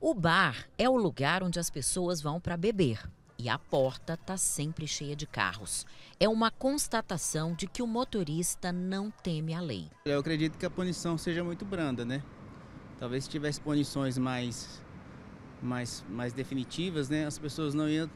O bar é o lugar onde as pessoas vão para beber e a porta está sempre cheia de carros. É uma constatação de que o motorista não teme a lei. Eu acredito que a punição seja muito branda, né? Talvez se tivesse punições mais, mais, mais definitivas, né, as pessoas não iam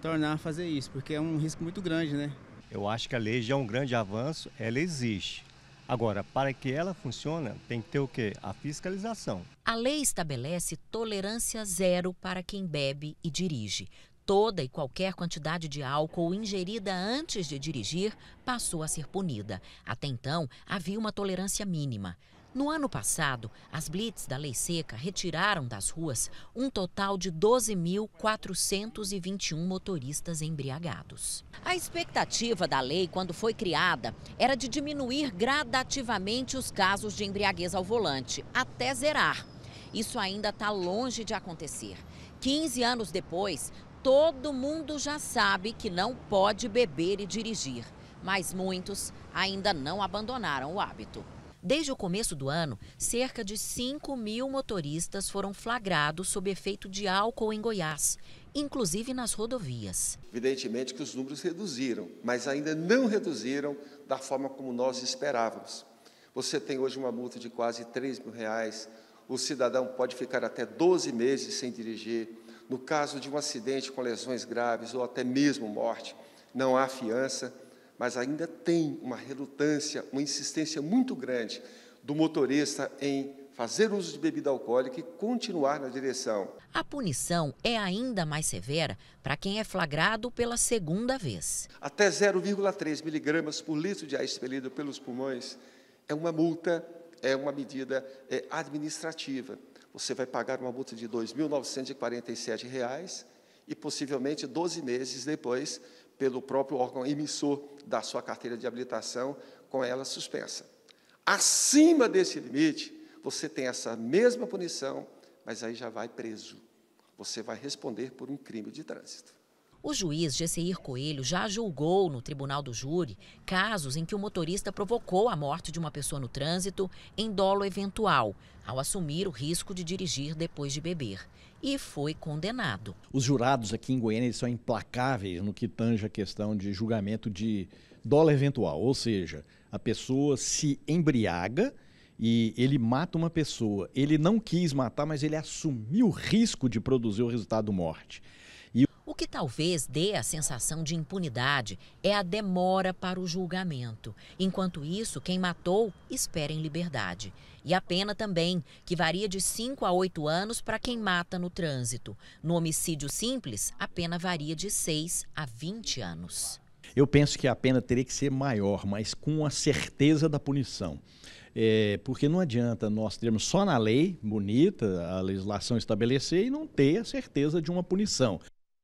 tornar a fazer isso, porque é um risco muito grande, né? Eu acho que a lei já é um grande avanço, ela existe. Agora, para que ela funcione, tem que ter o quê? A fiscalização. A lei estabelece tolerância zero para quem bebe e dirige. Toda e qualquer quantidade de álcool ingerida antes de dirigir passou a ser punida. Até então, havia uma tolerância mínima. No ano passado, as blitz da Lei Seca retiraram das ruas um total de 12.421 motoristas embriagados. A expectativa da lei, quando foi criada, era de diminuir gradativamente os casos de embriaguez ao volante, até zerar. Isso ainda está longe de acontecer. 15 anos depois, todo mundo já sabe que não pode beber e dirigir, mas muitos ainda não abandonaram o hábito. Desde o começo do ano, cerca de 5 mil motoristas foram flagrados sob efeito de álcool em Goiás, inclusive nas rodovias. Evidentemente que os números reduziram, mas ainda não reduziram da forma como nós esperávamos. Você tem hoje uma multa de quase 3 mil reais, o cidadão pode ficar até 12 meses sem dirigir. No caso de um acidente com lesões graves ou até mesmo morte, não há fiança mas ainda tem uma relutância, uma insistência muito grande do motorista em fazer uso de bebida alcoólica e continuar na direção. A punição é ainda mais severa para quem é flagrado pela segunda vez. Até 0,3 miligramas por litro de ar expelido pelos pulmões é uma multa, é uma medida é, administrativa. Você vai pagar uma multa de R$ 2.947 e possivelmente 12 meses depois pelo próprio órgão emissor da sua carteira de habilitação, com ela suspensa. Acima desse limite, você tem essa mesma punição, mas aí já vai preso. Você vai responder por um crime de trânsito. O juiz Gesseir Coelho já julgou no tribunal do júri casos em que o motorista provocou a morte de uma pessoa no trânsito em dolo eventual, ao assumir o risco de dirigir depois de beber. E foi condenado. Os jurados aqui em Goiânia são implacáveis no que tange a questão de julgamento de dolo eventual, ou seja, a pessoa se embriaga e ele mata uma pessoa. Ele não quis matar, mas ele assumiu o risco de produzir o resultado morte. E... O que talvez dê a sensação de impunidade é a demora para o julgamento. Enquanto isso, quem matou espera em liberdade. E a pena também, que varia de 5 a 8 anos para quem mata no trânsito. No homicídio simples, a pena varia de 6 a 20 anos. Eu penso que a pena teria que ser maior, mas com a certeza da punição. É, porque não adianta nós termos só na lei bonita a legislação estabelecer e não ter a certeza de uma punição.